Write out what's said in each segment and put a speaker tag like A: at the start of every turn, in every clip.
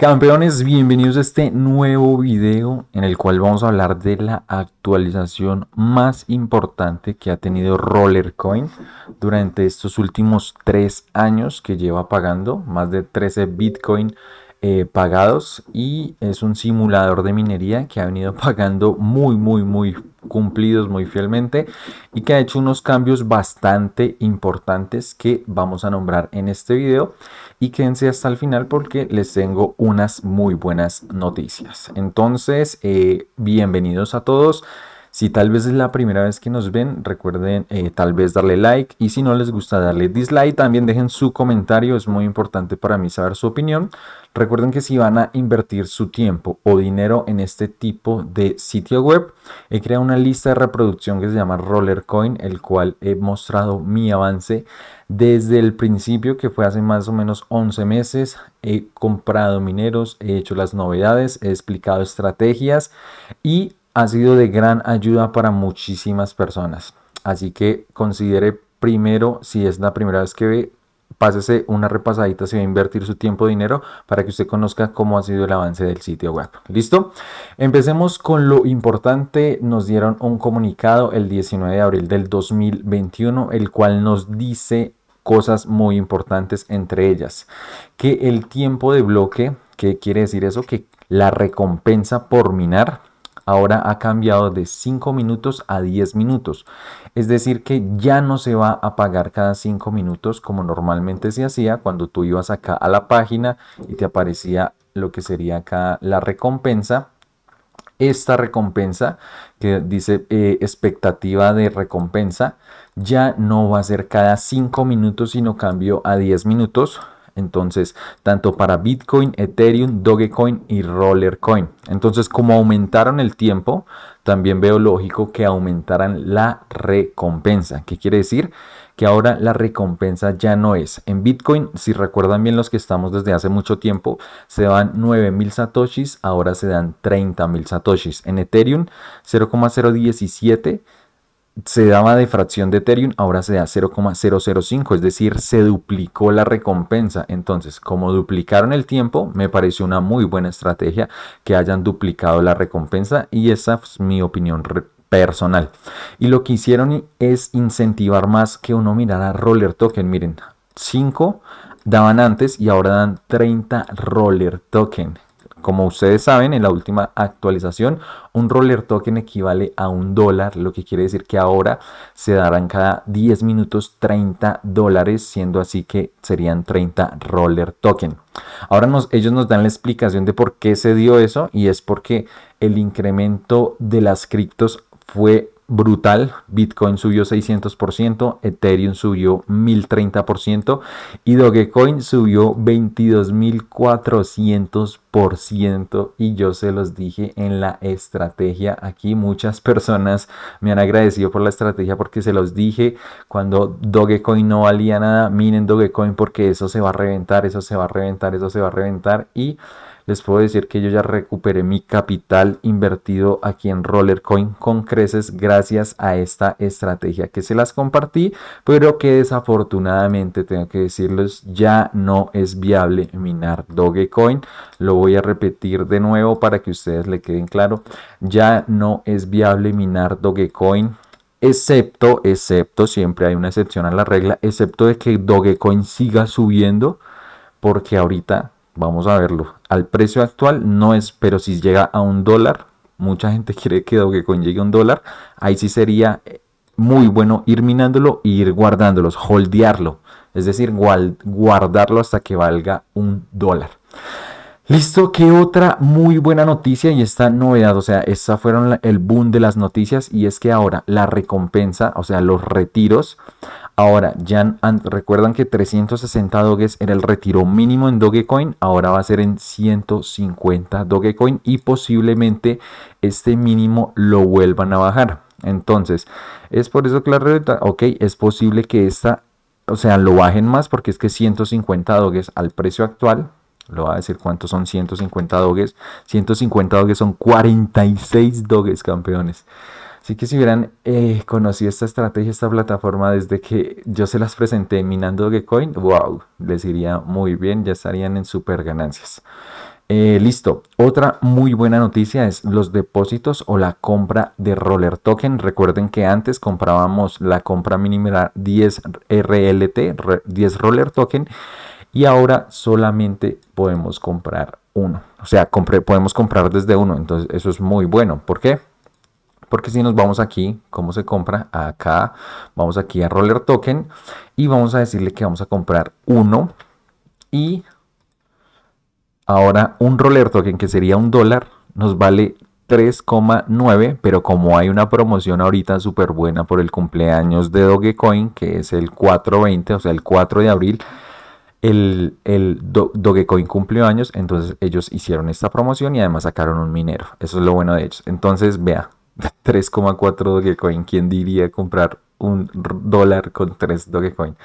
A: Campeones, bienvenidos a este nuevo video en el cual vamos a hablar de la actualización más importante que ha tenido Rollercoin durante estos últimos tres años que lleva pagando, más de 13 Bitcoin eh, pagados y es un simulador de minería que ha venido pagando muy muy muy cumplidos muy fielmente y que ha hecho unos cambios bastante importantes que vamos a nombrar en este video y quédense hasta el final porque les tengo unas muy buenas noticias entonces eh, bienvenidos a todos si tal vez es la primera vez que nos ven, recuerden eh, tal vez darle like y si no les gusta darle dislike, también dejen su comentario, es muy importante para mí saber su opinión. Recuerden que si van a invertir su tiempo o dinero en este tipo de sitio web, he creado una lista de reproducción que se llama Rollercoin, el cual he mostrado mi avance desde el principio, que fue hace más o menos 11 meses, he comprado mineros, he hecho las novedades, he explicado estrategias y ha sido de gran ayuda para muchísimas personas. Así que considere primero, si es la primera vez que ve, pásese una repasadita se va a invertir su tiempo o dinero para que usted conozca cómo ha sido el avance del sitio web. ¿Listo? Empecemos con lo importante. Nos dieron un comunicado el 19 de abril del 2021, el cual nos dice cosas muy importantes, entre ellas que el tiempo de bloque, ¿qué quiere decir eso? Que la recompensa por minar Ahora ha cambiado de 5 minutos a 10 minutos. Es decir, que ya no se va a pagar cada 5 minutos como normalmente se hacía cuando tú ibas acá a la página y te aparecía lo que sería acá la recompensa. Esta recompensa que dice eh, expectativa de recompensa ya no va a ser cada 5 minutos sino cambio a 10 minutos entonces, tanto para Bitcoin, Ethereum, Dogecoin y Rollercoin. Entonces, como aumentaron el tiempo, también veo lógico que aumentaran la recompensa. ¿Qué quiere decir? Que ahora la recompensa ya no es. En Bitcoin, si recuerdan bien los que estamos desde hace mucho tiempo, se dan 9000 satoshis, ahora se dan 30000 satoshis. En Ethereum, 0,017 se daba de fracción de Ethereum, ahora se da 0,005, es decir, se duplicó la recompensa. Entonces, como duplicaron el tiempo, me pareció una muy buena estrategia que hayan duplicado la recompensa y esa es mi opinión personal. Y lo que hicieron es incentivar más que uno mirara roller token. Miren, 5 daban antes y ahora dan 30 roller token. Como ustedes saben, en la última actualización, un roller token equivale a un dólar, lo que quiere decir que ahora se darán cada 10 minutos 30 dólares, siendo así que serían 30 roller token. Ahora ellos nos dan la explicación de por qué se dio eso y es porque el incremento de las criptos fue brutal. Bitcoin subió 600%, Ethereum subió 1030% y Dogecoin subió 22.400%. Y yo se los dije en la estrategia. Aquí muchas personas me han agradecido por la estrategia porque se los dije cuando Dogecoin no valía nada. Miren Dogecoin porque eso se va a reventar, eso se va a reventar, eso se va a reventar. Y les puedo decir que yo ya recuperé mi capital invertido aquí en Rollercoin con creces gracias a esta estrategia que se las compartí, pero que desafortunadamente tengo que decirles ya no es viable minar Dogecoin. Lo voy a repetir de nuevo para que ustedes le queden claro. Ya no es viable minar Dogecoin excepto, excepto, siempre hay una excepción a la regla, excepto de que Dogecoin siga subiendo, porque ahorita Vamos a verlo. Al precio actual no es, pero si llega a un dólar, mucha gente quiere que con llegue a un dólar, ahí sí sería eh, muy bueno ir minándolo e ir guardándolo holdearlo. Es decir, guardarlo hasta que valga un dólar. Listo, que otra muy buena noticia y esta novedad, o sea, esta fueron el boom de las noticias y es que ahora la recompensa, o sea, los retiros, Ahora, ya recuerdan que 360 doges era el retiro mínimo en Dogecoin, ahora va a ser en 150 Dogecoin y posiblemente este mínimo lo vuelvan a bajar. Entonces, es por eso que la red, ok, es posible que esta, o sea, lo bajen más porque es que 150 doges al precio actual, lo va a decir cuántos son 150 doges, 150 doges son 46 doges, campeones. Así que si hubieran eh, conocido esta estrategia, esta plataforma desde que yo se las presenté minando Dogecoin, wow, les iría muy bien, ya estarían en super ganancias. Eh, listo, otra muy buena noticia es los depósitos o la compra de roller token. Recuerden que antes comprábamos la compra mínima 10 RLT, 10 roller token, y ahora solamente podemos comprar uno. O sea, podemos comprar desde uno, entonces eso es muy bueno. ¿Por qué? Porque si nos vamos aquí, ¿cómo se compra? Acá, vamos aquí a Roller Token y vamos a decirle que vamos a comprar uno y ahora un Roller Token que sería un dólar nos vale 3,9, pero como hay una promoción ahorita súper buena por el cumpleaños de Dogecoin, que es el 4.20, o sea, el 4 de abril, el, el Dogecoin cumplió años, entonces ellos hicieron esta promoción y además sacaron un minero. Eso es lo bueno de ellos. Entonces, vea, 3,4 Dogecoin. ¿Quién diría comprar un dólar con 3 Dogecoin?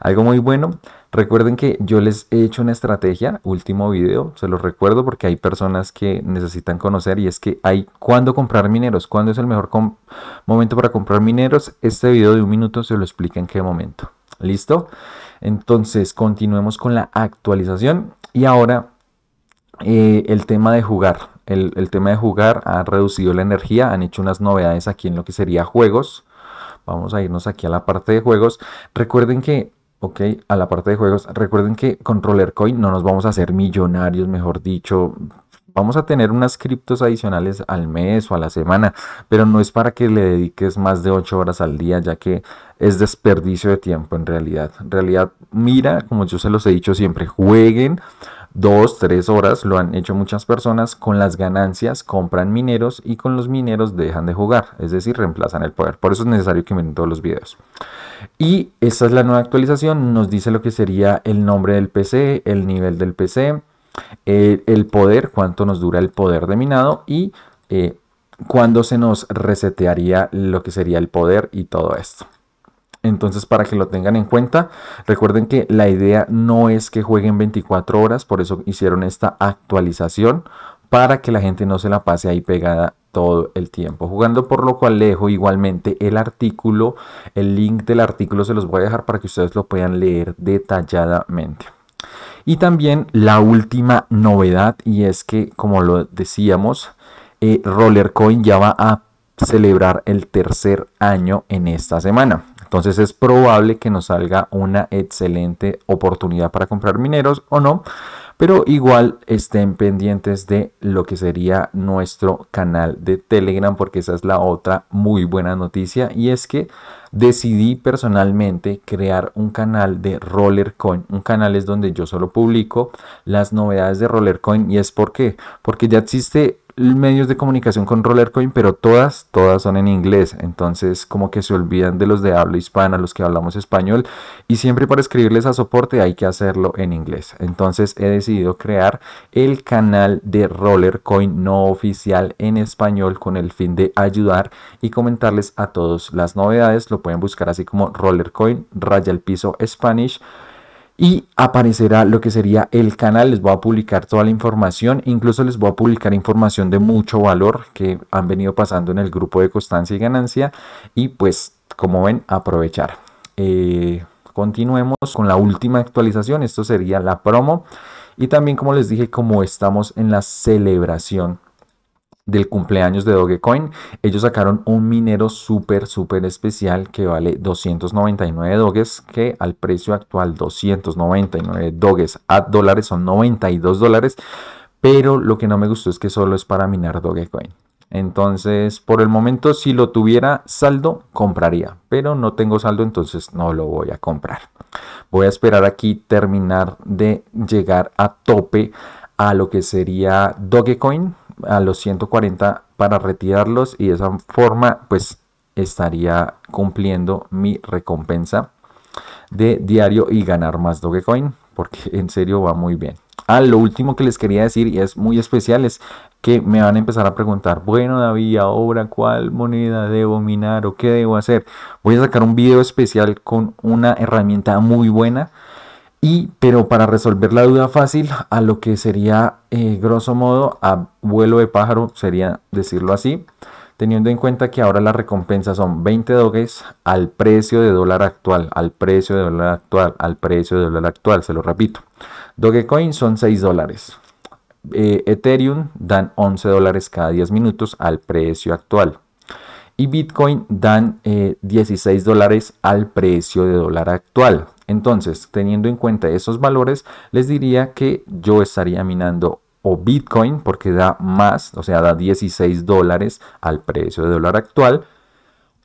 A: Algo muy bueno. Recuerden que yo les he hecho una estrategia, último video, se los recuerdo porque hay personas que necesitan conocer y es que hay cuándo comprar mineros, cuándo es el mejor momento para comprar mineros. Este video de un minuto se lo explica en qué momento. ¿Listo? Entonces continuemos con la actualización y ahora eh, el tema de jugar el, tema de jugar, ha reducido la energía, han hecho unas novedades aquí en lo que sería juegos. Vamos a irnos aquí a la parte de juegos. Recuerden que, ok, a la parte de juegos, recuerden que con Rollercoin Coin no nos vamos a hacer millonarios, mejor dicho. Vamos a tener unas criptos adicionales al mes o a la semana, pero no es para que le dediques más de 8 horas al día, ya que es desperdicio de tiempo en realidad. En realidad, mira, como yo se los he dicho siempre, jueguen, dos, tres horas, lo han hecho muchas personas, con las ganancias compran mineros y con los mineros dejan de jugar, es decir, reemplazan el poder. Por eso es necesario que miren todos los videos. Y esta es la nueva actualización, nos dice lo que sería el nombre del PC, el nivel del PC, eh, el poder, cuánto nos dura el poder de minado y eh, cuándo se nos resetearía lo que sería el poder y todo esto. Entonces, para que lo tengan en cuenta, recuerden que la idea no es que jueguen 24 horas, por eso hicieron esta actualización para que la gente no se la pase ahí pegada todo el tiempo jugando, por lo cual dejo igualmente el artículo, el link del artículo se los voy a dejar para que ustedes lo puedan leer detalladamente. Y también la última novedad y es que, como lo decíamos, eh, Rollercoin ya va a celebrar el tercer año en esta semana. Entonces es probable que nos salga una excelente oportunidad para comprar mineros o no, pero igual estén pendientes de lo que sería nuestro canal de Telegram porque esa es la otra muy buena noticia y es que decidí personalmente crear un canal de Rollercoin. Un canal es donde yo solo publico las novedades de Rollercoin y es por qué, porque ya existe medios de comunicación con Rollercoin, pero todas, todas son en inglés. Entonces, como que se olvidan de los de habla hispana, los que hablamos español. Y siempre para escribirles a soporte hay que hacerlo en inglés. Entonces, he decidido crear el canal de Rollercoin no oficial en español con el fin de ayudar y comentarles a todos las novedades. Lo pueden buscar así como Rollercoin, raya el piso Spanish y aparecerá lo que sería el canal. Les voy a publicar toda la información, incluso les voy a publicar información de mucho valor que han venido pasando en el grupo de constancia y ganancia y pues como ven aprovechar. Eh, continuemos con la última actualización, esto sería la promo y también como les dije como estamos en la celebración del cumpleaños de Dogecoin. Ellos sacaron un minero súper, súper especial que vale 299 doges, que al precio actual 299 doges a dólares son 92 dólares. Pero lo que no me gustó es que solo es para minar Dogecoin. Entonces, por el momento, si lo tuviera saldo, compraría. Pero no tengo saldo, entonces no lo voy a comprar. Voy a esperar aquí terminar de llegar a tope a lo que sería Dogecoin a los 140 para retirarlos y de esa forma pues estaría cumpliendo mi recompensa de diario y ganar más Dogecoin porque en serio va muy bien. Ah, lo último que les quería decir y es muy especial es que me van a empezar a preguntar, bueno David, ahora cuál moneda debo minar o qué debo hacer. Voy a sacar un video especial con una herramienta muy buena y, pero para resolver la duda fácil, a lo que sería, eh, grosso modo, a vuelo de pájaro, sería decirlo así, teniendo en cuenta que ahora las recompensas son 20 doges al precio de dólar actual, al precio de dólar actual, al precio de dólar actual, se lo repito. Dogecoin son 6 dólares. Eh, Ethereum dan 11 dólares cada 10 minutos al precio actual. Y Bitcoin dan 16 eh, dólares al precio de dólar actual. Entonces, teniendo en cuenta esos valores, les diría que yo estaría minando o Bitcoin porque da más, o sea, da 16 dólares al precio de dólar actual,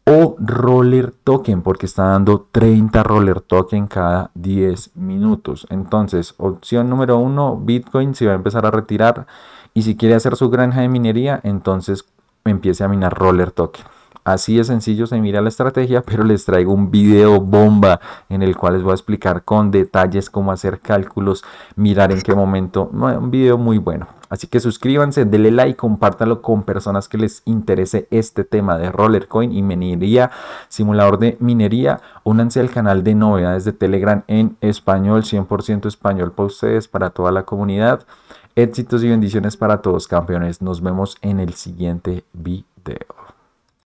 A: o roller token porque está dando 30 roller token cada 10 minutos. Entonces, opción número uno, Bitcoin se va a empezar a retirar y si quiere hacer su granja de minería, entonces empiece a minar roller token. Así de sencillo se mira la estrategia, pero les traigo un video bomba en el cual les voy a explicar con detalles cómo hacer cálculos, mirar en qué momento. no Un video muy bueno. Así que suscríbanse, denle like, compártalo con personas que les interese este tema de Rollercoin y minería, simulador de minería. Únanse al canal de novedades de Telegram en español, 100% español para ustedes, para toda la comunidad. Éxitos y bendiciones para todos, campeones. Nos vemos en el siguiente video.